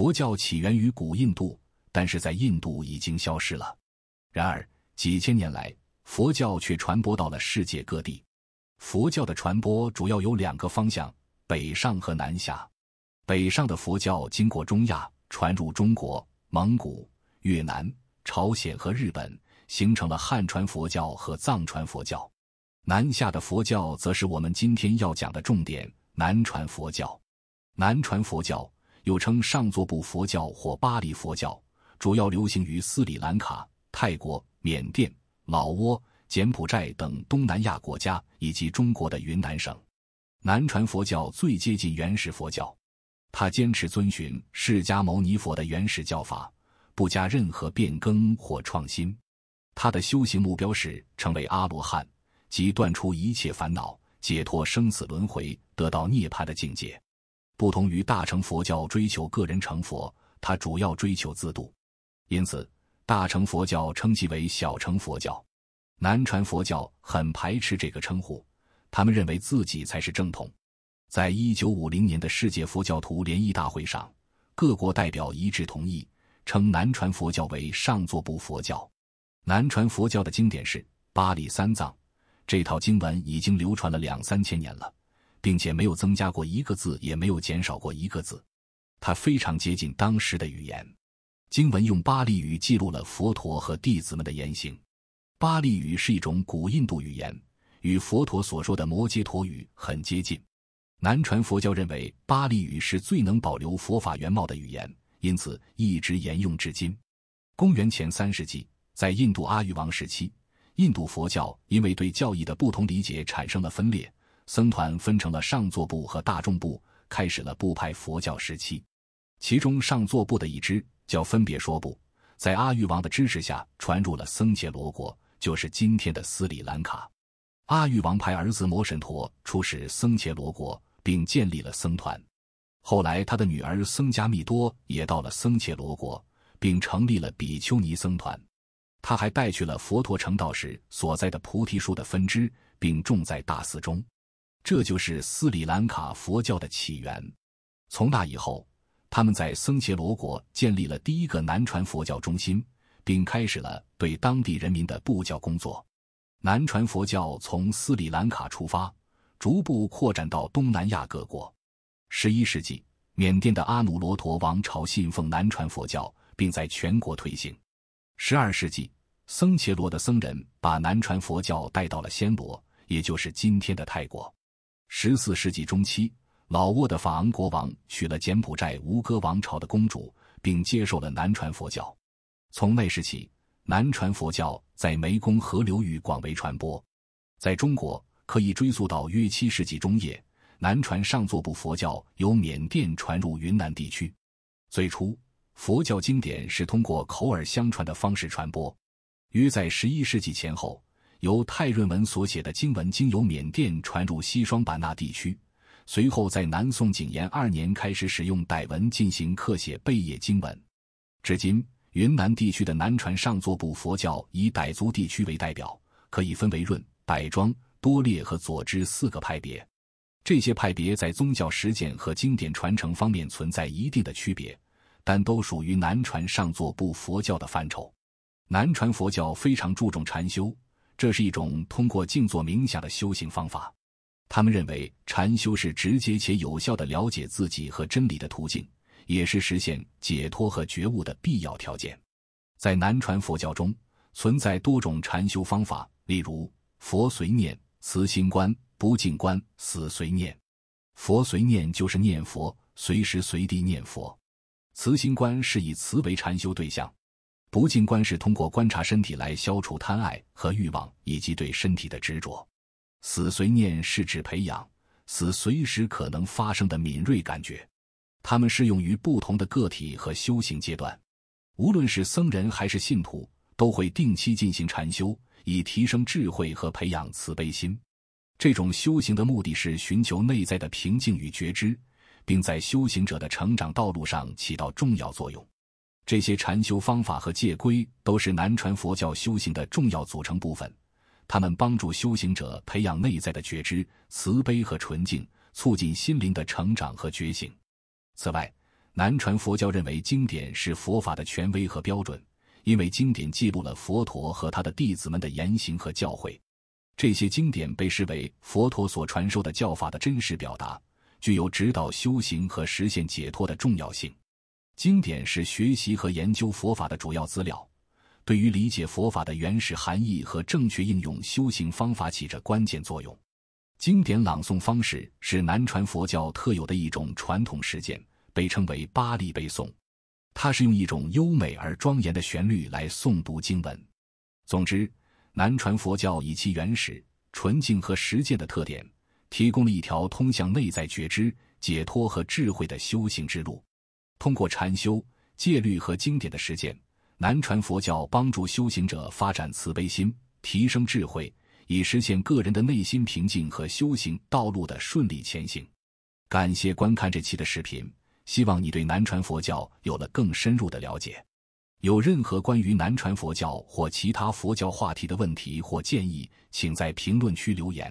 佛教起源于古印度，但是在印度已经消失了。然而，几千年来，佛教却传播到了世界各地。佛教的传播主要有两个方向：北上和南下。北上的佛教经过中亚，传入中国、蒙古、越南、朝鲜和日本，形成了汉传佛教和藏传佛教。南下的佛教，则是我们今天要讲的重点——南传佛教。南传佛教。又称上座部佛教或巴黎佛教，主要流行于斯里兰卡、泰国、缅甸、老挝、柬埔寨等东南亚国家以及中国的云南省。南传佛教最接近原始佛教，它坚持遵循释迦牟尼佛的原始教法，不加任何变更或创新。他的修行目标是成为阿罗汉，即断除一切烦恼，解脱生死轮回，得到涅槃的境界。不同于大乘佛教追求个人成佛，他主要追求自度，因此大乘佛教称其为小乘佛教。南传佛教很排斥这个称呼，他们认为自己才是正统。在一九五零年的世界佛教徒联谊大会上，各国代表一致同意称南传佛教为上座部佛教。南传佛教的经典是巴利三藏，这套经文已经流传了两三千年了。并且没有增加过一个字，也没有减少过一个字，它非常接近当时的语言。经文用巴利语记录了佛陀和弟子们的言行。巴利语是一种古印度语言，与佛陀所说的摩揭陀语很接近。南传佛教认为巴利语是最能保留佛法原貌的语言，因此一直沿用至今。公元前三世纪，在印度阿育王时期，印度佛教因为对教义的不同理解产生了分裂。僧团分成了上座部和大众部，开始了部派佛教时期。其中上座部的一支叫分别说部，在阿育王的支持下传入了僧伽罗国，就是今天的斯里兰卡。阿育王派儿子摩神陀出使僧伽罗国，并建立了僧团。后来他的女儿僧伽密多也到了僧伽罗国，并成立了比丘尼僧团。他还带去了佛陀成道时所在的菩提树的分支，并种在大寺中。这就是斯里兰卡佛教的起源。从那以后，他们在僧伽罗国建立了第一个南传佛教中心，并开始了对当地人民的布教工作。南传佛教从斯里兰卡出发，逐步扩展到东南亚各国。十一世纪，缅甸的阿努罗陀王朝信奉南传佛教，并在全国推行。十二世纪，僧伽罗的僧人把南传佛教带到了暹罗，也就是今天的泰国。十四世纪中期，老挝的法昂国王娶了柬埔寨吴哥王朝的公主，并接受了南传佛教。从那时起，南传佛教在湄公河流域广为传播。在中国，可以追溯到约七世纪中叶，南传上座部佛教由缅甸传入云南地区。最初，佛教经典是通过口耳相传的方式传播。约在十一世纪前后。由泰润文所写的经文，经由缅甸传入西双版纳地区，随后在南宋景炎二年开始使用傣文进行刻写贝叶经文。至今，云南地区的南传上座部佛教以傣族地区为代表，可以分为润、傣庄、多列和佐支四个派别。这些派别在宗教实践和经典传承方面存在一定的区别，但都属于南传上座部佛教的范畴。南传佛教非常注重禅修。这是一种通过静坐冥想的修行方法。他们认为禅修是直接且有效的了解自己和真理的途径，也是实现解脱和觉悟的必要条件。在南传佛教中，存在多种禅修方法，例如佛随念、慈心观、不净观、死随念。佛随念就是念佛，随时随地念佛。慈心观是以慈为禅修对象。不净观是通过观察身体来消除贪爱和欲望以及对身体的执着。死随念是指培养死随时可能发生的敏锐感觉。它们适用于不同的个体和修行阶段。无论是僧人还是信徒，都会定期进行禅修，以提升智慧和培养慈悲心。这种修行的目的是寻求内在的平静与觉知，并在修行者的成长道路上起到重要作用。这些禅修方法和戒规都是南传佛教修行的重要组成部分，它们帮助修行者培养内在的觉知、慈悲和纯净，促进心灵的成长和觉醒。此外，南传佛教认为经典是佛法的权威和标准，因为经典记录了佛陀和他的弟子们的言行和教诲。这些经典被视为佛陀所传授的教法的真实表达，具有指导修行和实现解脱的重要性。经典是学习和研究佛法的主要资料，对于理解佛法的原始含义和正确应用修行方法起着关键作用。经典朗诵方式是南传佛教特有的一种传统实践，被称为巴利背诵。它是用一种优美而庄严的旋律来诵读经文。总之，南传佛教以其原始、纯净和实践的特点，提供了一条通向内在觉知、解脱和智慧的修行之路。通过禅修、戒律和经典的实践，南传佛教帮助修行者发展慈悲心、提升智慧，以实现个人的内心平静和修行道路的顺利前行。感谢观看这期的视频，希望你对南传佛教有了更深入的了解。有任何关于南传佛教或其他佛教话题的问题或建议，请在评论区留言。